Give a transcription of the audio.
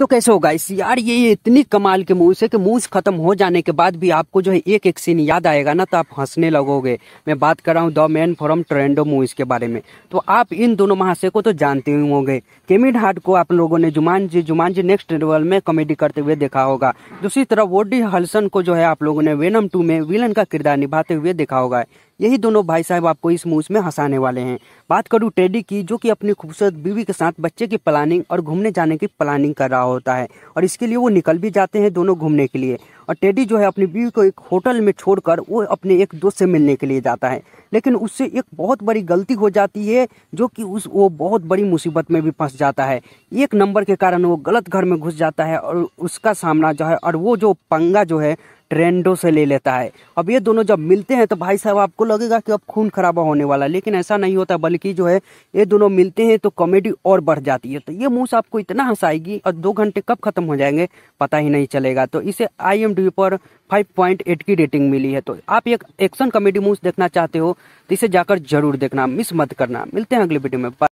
तो कैसे होगा इस यार ये इतनी कमाल के मूव्स है कि मूव्स खत्म हो जाने के बाद भी आपको जो है एक एक सीन याद आएगा ना तो आप हंसने लगोगे मैं बात कर रहा हूँ the man from Trendo movies के बारे में तो आप इन दोनों महाशय को तो जानते ही होंगे केमिन हार्ट को आप लोगों ने Jumanji Jumanji next level में कॉमेडी करते हुए देखा होगा दूसरी तरफ वोडी हल्सन को जो है आप लोगों ने वेनम टू में विलन का किरदार निभाते हुए देखा होगा यही दोनों भाई साहब आपको इस मूव में हंसाने वाले हैं बात करूँ टेडी की जो कि अपनी खूबसूरत बीवी के साथ बच्चे की प्लानिंग और घूमने जाने की प्लानिंग कर रहा होता है और इसके लिए वो निकल भी जाते हैं दोनों घूमने के लिए और टेडी जो है अपनी बीवी को एक होटल में छोड़कर वो अपने एक दोस्त से मिलने के लिए जाता है लेकिन उससे एक बहुत बड़ी गलती हो जाती है जो कि उस वो बहुत बड़ी मुसीबत में भी फंस जाता है एक नंबर के कारण वो गलत घर में घुस जाता है और उसका सामना जो है और वो जो पंगा जो है ट्रेंडो से ले लेता है अब ये दोनों जब मिलते हैं तो भाई साहब आपको लगेगा कि अब खून खराबा होने वाला है लेकिन ऐसा नहीं होता बल्कि जो है ये दोनों मिलते हैं तो कॉमेडी और बढ़ जाती है तो ये मूस आपको इतना हंसाएगी और दो घंटे कब खत्म हो जाएंगे पता ही नहीं चलेगा तो इसे आई पर 5.8 की रेटिंग मिली है तो आप एक एक्शन कॉमेडी मूव देखना चाहते हो तो इसे जाकर जरूर देखना मिस मत करना मिलते हैं अगले वीडियो में